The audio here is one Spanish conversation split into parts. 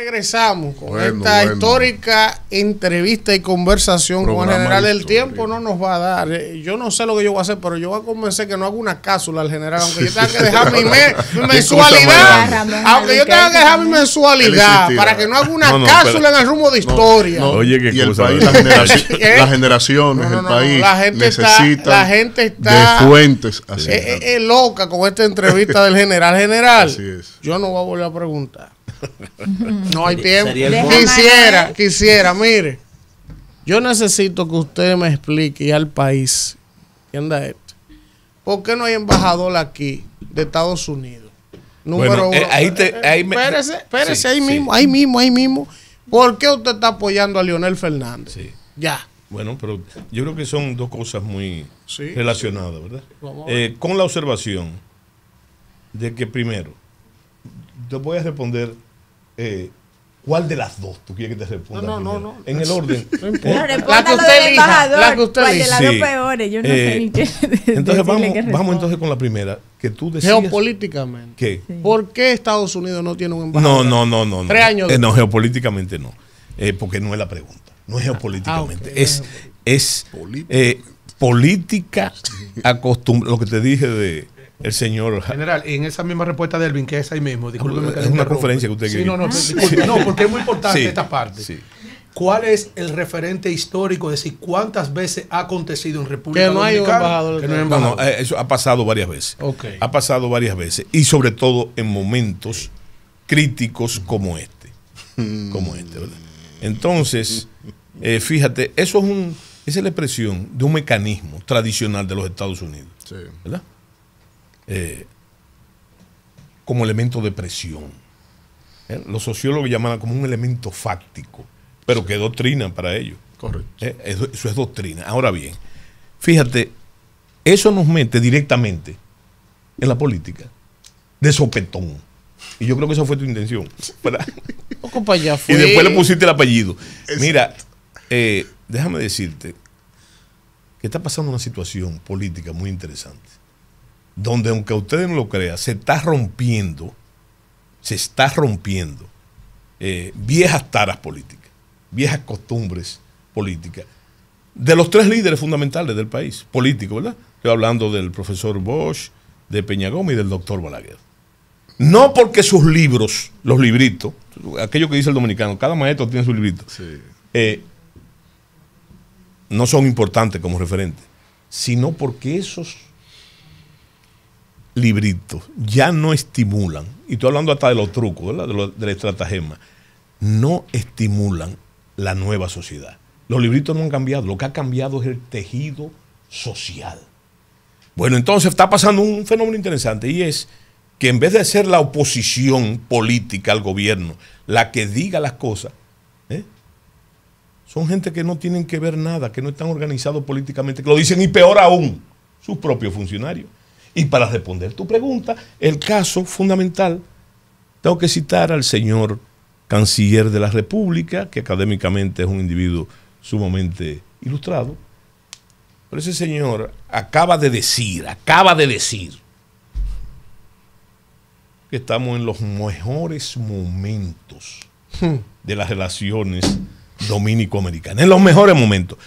regresamos con esta histórica entrevista y conversación con el general. El tiempo no nos va a dar. Eh, yo no sé lo que yo voy a hacer, pero yo voy a convencer que no hago una cápsula al general, aunque yo tenga que dejar mi, mensualidad. aunque yo tenga que dejar mi mensualidad para que no haga una cápsula en el rumbo de historia. oye, que y el país, ¿Eh? las generaciones, el país la gente necesita la gente está de fuentes. es, es eh, loca con esta entrevista del general. General, así es. yo no voy a volver a preguntar no hay tiempo. Quisiera, quisiera, mire. Yo necesito que usted me explique al país, anda esto? ¿Por qué no hay embajador aquí de Estados Unidos? Número eh, uno. ahí eh, eh, ahí espérese, espérese ahí mismo, ahí mismo, ahí mismo. ¿Por qué usted está apoyando a Leonel Fernández? Ya. Bueno, pero yo creo que son dos cosas muy relacionadas, ¿verdad? con la observación de que primero, te voy a responder eh, ¿Cuál de las dos tú quieres que te responda? No, no, no, no, En el orden. importa. La que usted elija. La que usted elija. dos peores? Yo no sé eh, ni qué. Entonces vamos, vamos entonces con la primera. Que tú decías. Geopolíticamente. ¿Qué? ¿Por qué Estados Unidos no tiene un embajador? No, no, no, no. Tres años. Eh, no, geopolíticamente no. porque no es la pregunta. No es ah, geopolíticamente. Es, política acostumbrada. Lo que te dije de el señor. General, en esa misma respuesta de Elvin, que es ahí mismo, discúlpeme. Es una conferencia que usted quiere. Sí, no, no, no, porque es muy importante esta parte. ¿Cuál es el referente histórico? Es decir, ¿cuántas veces ha acontecido en República Dominicana? no, eh, eso ha pasado varias veces. Ha pasado varias veces. Y sobre todo en momentos críticos como este. Como este, Entonces, eh, fíjate, eso es un, esa es la expresión de un mecanismo tradicional de los Estados Unidos. Sí. ¿Verdad? Eh, como elemento de presión. ¿Eh? Los sociólogos llaman como un elemento fáctico, pero que doctrina para ellos. Correcto. ¿Eh? Eso, es doctrina. Ahora bien, fíjate, eso nos mete directamente en la política, de sopetón. Y yo creo que esa fue tu intención. y después le pusiste el apellido. Mira, déjame decirte que está pasando una situación política muy interesante donde aunque ustedes no lo crean, se está rompiendo, se está rompiendo eh, viejas taras políticas, viejas costumbres políticas, de los tres líderes fundamentales del país, político, ¿verdad? Estoy hablando del profesor Bosch, de Peña Gómez y del doctor Balaguer. No porque sus libros, los libritos, aquello que dice el dominicano, cada maestro tiene su librito, eh, no son importantes como referente, sino porque esos libritos ya no estimulan, y estoy hablando hasta de los trucos, ¿verdad? De, la estratagema, no estimulan la nueva sociedad. Los libritos no han cambiado, lo que ha cambiado es el tejido social. Bueno, entonces está pasando un fenómeno interesante y es que en vez de ser la oposición política al gobierno la que diga las cosas, ¿eh? son gente que no tienen que ver nada, que no están organizados políticamente, que lo dicen y peor aún, sus propios funcionarios. Y para responder tu pregunta, el caso fundamental, tengo que citar al señor canciller de la República, que académicamente es un individuo sumamente ilustrado, pero ese señor acaba de decir, acaba de decir, que estamos en los mejores momentos hmm. de las relaciones dominico-americanas, en los mejores momentos.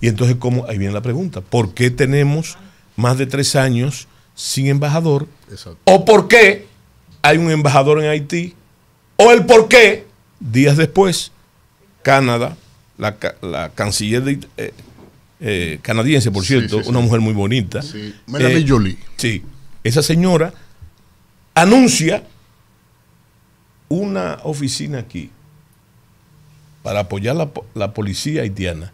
Y entonces, ¿cómo? ahí viene la pregunta, ¿por qué tenemos más de tres años sin embajador, o por qué hay un embajador en Haití, o el por qué, días después, Canadá, la, canciller eh, eh, canadiense, por cierto, una mujer muy bonita. Sí, eh, Jolie. Sí, esa señora anuncia una oficina aquí para apoyar la policía haitiana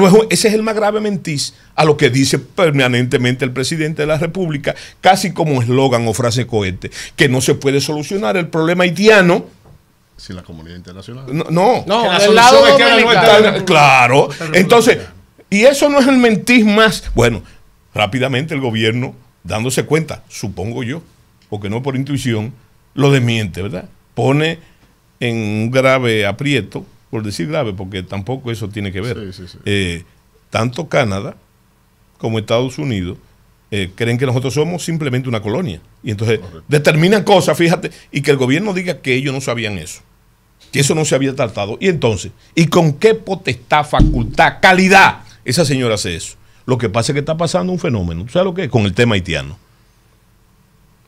pero ese es el más grave mentis a lo que dice permanentemente el presidente de la República, casi como eslogan o frase cohete, que no se puede solucionar el problema haitiano sin la comunidad internacional. No, no. lado claro. Entonces, y eso no es el mentís más. Bueno, rápidamente el gobierno, dándose cuenta, supongo yo, porque no por intuición, lo desmiente, ¿verdad? Pone en un grave aprieto por decir grave, porque tampoco eso tiene que ver. Eh, tanto Canadá como Estados Unidos eh, creen que nosotros somos simplemente una colonia. Y entonces determinan cosas, fíjate, y que el gobierno diga que ellos no sabían eso, que eso no se había tratado. Y entonces, ¿y con qué potestad, facultad, calidad esa señora hace eso? Lo que pasa es que está pasando un fenómeno, ¿tú sabes lo que es? Con el tema haitiano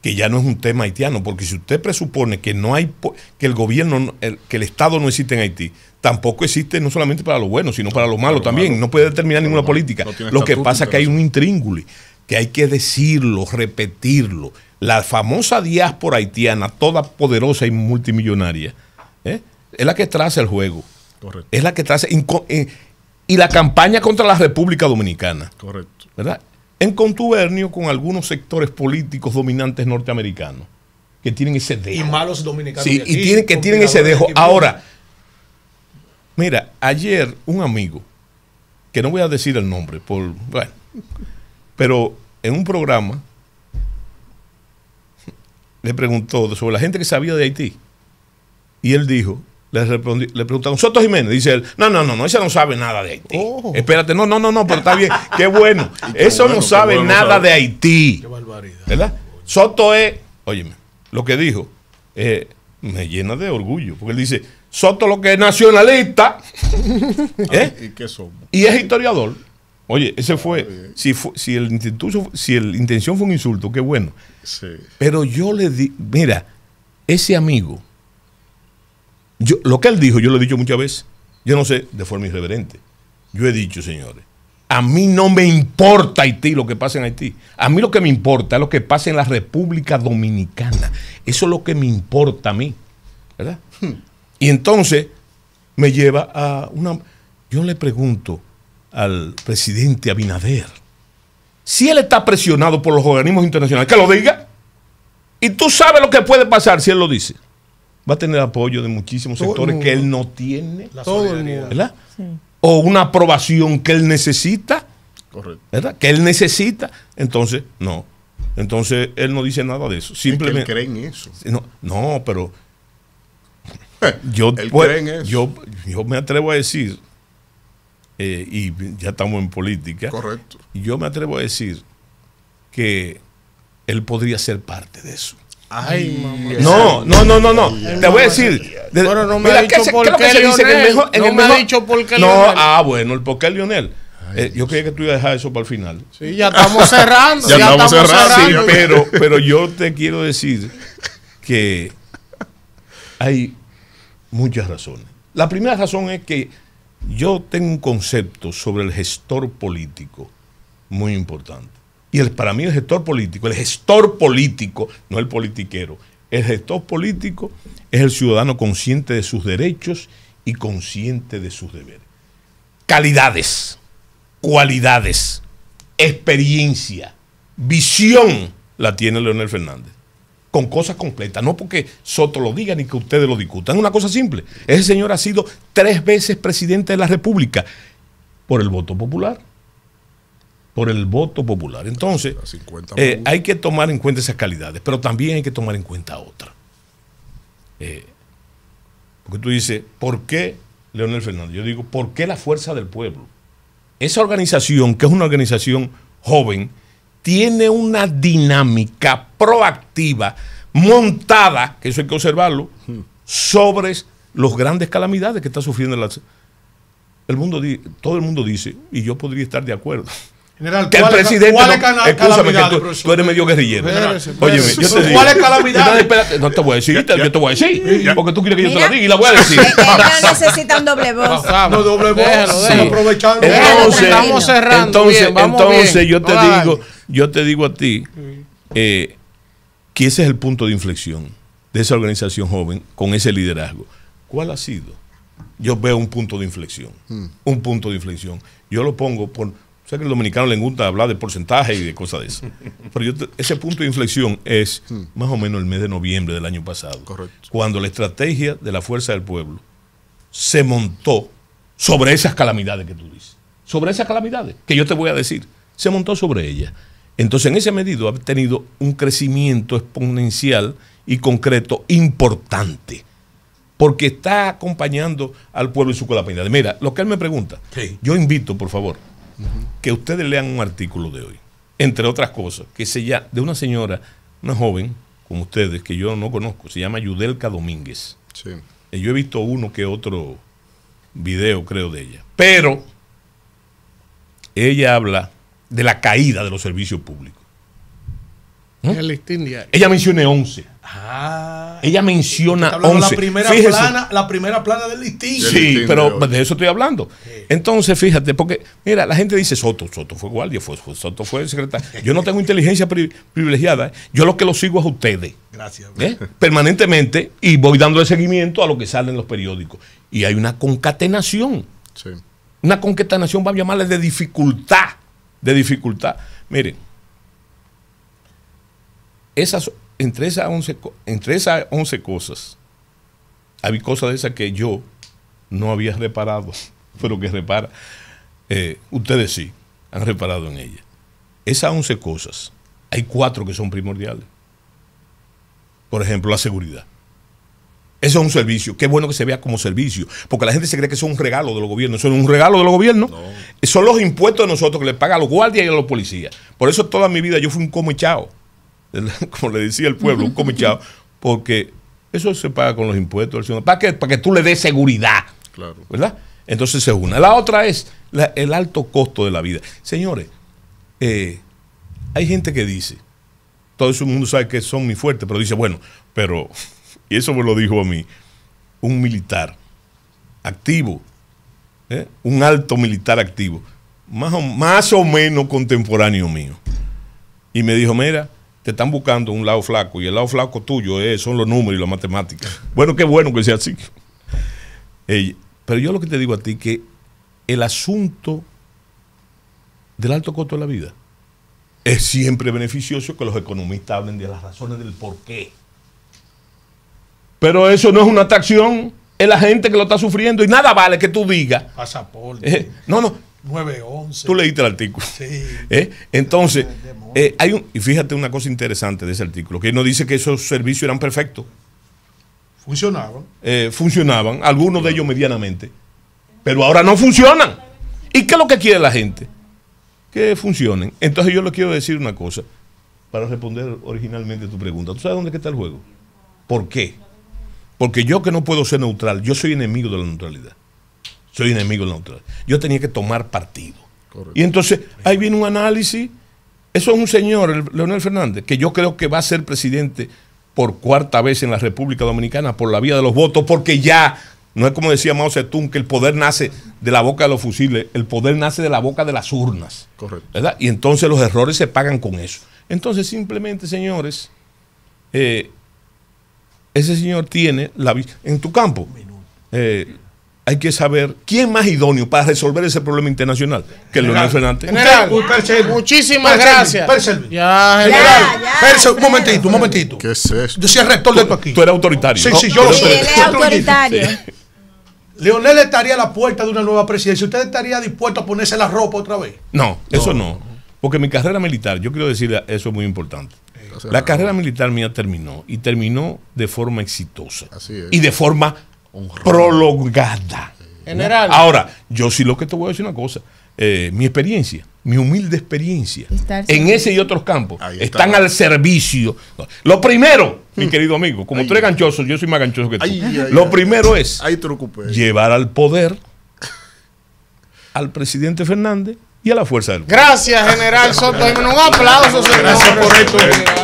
que ya no es un tema haitiano, porque si usted presupone que no hay que el gobierno, que el Estado no existe en Haití, tampoco existe no solamente para lo bueno, sino para lo malo también. No puede determinar ninguna política. lo que pasa es que hay un intríngule, que hay que decirlo, repetirlo. La famosa diáspora haitiana, toda poderosa y multimillonaria, ¿eh? es la que traza el juego. Correcto. Es la que traza. Eh, y la campaña contra la República Dominicana. Correcto. ¿Verdad? en contubernio con algunos sectores políticos dominantes norteamericanos que tienen ese dejo. Y malos dominicanos. Sí, y tienen, que tienen ese dejo. Ahora, mira, ayer un amigo, que no voy a decir el nombre, por, pero en un programa le preguntó sobre la gente que sabía de Haití. Y él dijo, le, preguntaron, Soto Jiménez. Dice él, no, no, no, no, ese no sabe nada de Haití. Oh. Espérate, no, no, no, no, pero está bien, qué bueno. Eso no sabe nada de Haití. Qué barbaridad. ¿Verdad? Soto es, óyeme, lo que dijo, eh, me llena de orgullo, porque él dice, Soto lo que es nacionalista. ¿Eh? ¿Y es historiador. Oye, ese fue, si, si el instituto, si la intención fue un insulto, qué bueno. Pero yo le di, mira, ese amigo lo que él dijo, yo lo he dicho muchas veces, yo no sé, de forma irreverente. Yo he dicho, señores, a mí no me importa Haití, lo que pasa en Haití. A mí lo que me importa es lo que pasa en la República Dominicana. Eso es lo que me importa a mí. ¿Verdad? Hmm. Y entonces me lleva a una... Yo le pregunto al presidente Abinader, si él está presionado por los organismos internacionales, que lo diga. Y tú sabes lo que puede pasar si él lo dice va a tener apoyo de muchísimos sectores que él no tiene. ¿verdad? O una aprobación que él necesita. Correcto. ¿Verdad? Que él necesita. Entonces, no. Entonces, él no dice nada de eso. Simplemente. cree en eso. No, no pero. yo, pues, yo, yo me atrevo a decir, eh, y ya estamos en política. Correcto. Yo me atrevo a decir que él podría ser parte de eso. Ay, mamá. No, no, no, no, no. Te voy a decir. no me ha dicho por qué, Lionel? no ha dicho por qué ah, bueno, el por qué Lionel. Eh, yo creía que tú ibas a dejar eso para el final. Sí, ya estamos cerrando. ya, estamos, cerrando. pero, pero yo te quiero decir que hay muchas razones. La primera razón es que yo tengo un concepto sobre el gestor político muy importante. Y para mí el gestor político, el gestor político, no el politiquero, el gestor político es el ciudadano consciente de sus derechos y consciente de sus deberes. Calidades, cualidades, experiencia, visión la tiene Leonel Fernández. Con cosas completas, no porque Soto lo diga ni que ustedes lo discutan. Una cosa simple. Ese señor ha sido tres veces presidente de la República por el voto popular por el voto popular. Entonces, eh, hay que tomar en cuenta esas calidades, pero también hay que tomar en cuenta otra. Eh, porque tú dices, ¿por qué Leonel Fernández? Yo digo, ¿por qué la fuerza del pueblo? Esa organización, que es una organización joven, tiene una dinámica proactiva, montada, que eso hay que observarlo, hmm. sobre los grandes calamidades que está sufriendo la... El mundo, todo el mundo dice, y yo podría estar de acuerdo, General, el presidente. calamidad no, que tú, tú, eres medio guerrillero. Oye, yo te digo. No, te voy a decir, yo te voy a decir. Porque tú quieres que yo te la diga y la voy a decir. Ellos necesitan doble voz. No, doble voz. Aprovechando. Entonces, cerrando. Entonces, entonces yo te digo, yo te digo a ti eh, que ese es el punto de inflexión de esa organización joven con ese liderazgo. ¿Cuál ha sido? Yo veo un punto de inflexión. Mm. Un punto de inflexión. Yo lo pongo por o sea que al dominicano le gusta hablar de porcentaje y de cosas de eso. Pero ese punto de inflexión es más o menos el mes de noviembre del año pasado. Cuando la estrategia de la fuerza del pueblo se montó sobre esas calamidades que tú dices. Sobre esas calamidades que yo te voy a decir. Se montó sobre ellas. Entonces, en ese medido ha tenido un crecimiento exponencial y concreto importante porque está acompañando al pueblo y su de Mira, lo que él me pregunta, yo invito, por favor, que ustedes lean un artículo de hoy, entre otras cosas, que se llama, de una señora, una joven, como ustedes, que yo no conozco, se llama Yudelka Domínguez. Eh, yo he visto uno que otro video, creo, de ella. Pero ella habla de la caída de los servicios públicos. ¿Eh? Ella menciona 11. Ah ella menciona 11. La primera, plana, la primera plana del listín. Sí, pero de, eso estoy hablando. Entonces, fíjate, porque, mira, la gente dice Soto, Soto fue guardia, fue, Soto fue secretario. Yo no tengo inteligencia privilegiada, ¿eh? yo lo que lo sigo es ustedes. ¿eh? Gracias. Permanentemente y voy dando el seguimiento a lo que sale en los periódicos. Y hay una concatenación. Una concatenación, vamos a llamarle, de dificultad. De dificultad. Miren, esas entre esas 11, entre esas cosas, había cosas de esas que yo no había reparado, pero que repara. Eh, ustedes sí han reparado en ellas. Esas 11 cosas, hay cuatro que son primordiales. Por ejemplo, la seguridad. Eso es un servicio. Qué bueno que se vea como servicio. Porque la gente se cree que es un regalo de los gobiernos. Eso es un regalo de los gobiernos. Son los impuestos de nosotros que le pagan a los guardias y a los policías. Por eso toda mi vida yo fui un echado como le decía el pueblo, un comichado, porque eso se paga con los impuestos del ¿Para qué? Para que tú le des seguridad. Claro. ¿Verdad? Entonces se una La otra es el alto costo de la vida. Señores, eh, hay gente que dice, todo el mundo sabe que son muy fuertes, pero dice, bueno, pero, y eso me lo dijo a mí, un militar activo, ¿eh? un alto militar activo, más o menos contemporáneo mío. Y me dijo, mira, te están buscando un lado flaco y el lado flaco tuyo eh, son los números y la matemática. Bueno, qué bueno que sea así. pero yo lo que te digo a ti que el asunto del alto costo de la vida es siempre beneficioso que los economistas hablen de las razones del por qué. Pero eso no es una atracción, es la gente que lo está sufriendo y nada vale que tú digas. Pasaporte. Eh, no, no, 911. Tú leíste el artículo. Sí. ¿Eh? Entonces, eh, hay un, y fíjate una cosa interesante de ese artículo, que no dice que esos servicios eran perfectos. Funcionaban. Eh, funcionaban, algunos de ellos medianamente, pero ahora no funcionan. ¿Y qué es lo que quiere la gente? Que funcionen. Entonces yo le quiero decir una cosa, para responder originalmente a tu pregunta. ¿Tú sabes dónde está el juego? ¿Por qué? Porque yo que no puedo ser neutral, yo soy enemigo de la neutralidad soy enemigo de la Yo tenía que tomar partido. Y entonces ahí viene un análisis. Eso es un señor, Leonel Fernández, que yo creo que va a ser presidente por cuarta vez en la República Dominicana por la vía de los votos, porque ya, no es como decía Mao Zedong, que el poder nace de la boca de los fusiles, el poder nace de la boca de las urnas. Correcto. ¿verdad? Y entonces los errores se pagan con eso. Entonces, simplemente, señores, eh, ese señor tiene la en tu campo hay que saber quién más idóneo para resolver ese problema internacional que Leonel Fernández. muchísimas gracias. ya, general. un momentito, un momentito. ¿Qué es eso? Yo soy el rector de esto aquí. Tú eres autoritario. Sí, sí, yo lo soy. es autoritario. Leonel estaría a la puerta de una nueva presidencia. ¿Usted estaría dispuesto a ponerse la ropa otra vez? No, eso no. Porque mi carrera militar, yo quiero decirle, eso es muy importante. la carrera militar mía terminó y terminó de forma exitosa. Así es. Y de forma prolongada. General. Ahora, yo sí lo que te voy a decir una cosa. Eh, mi experiencia, mi humilde experiencia en ese y otros campos están al servicio. Lo primero, mi mm. querido amigo, como tú eres ganchoso, yo soy más ganchoso que tú. lo primero es llevar al poder al presidente Fernández y a la fuerza del pueblo. Gracias, general Soto. Un aplauso, señor. Gracias por esto.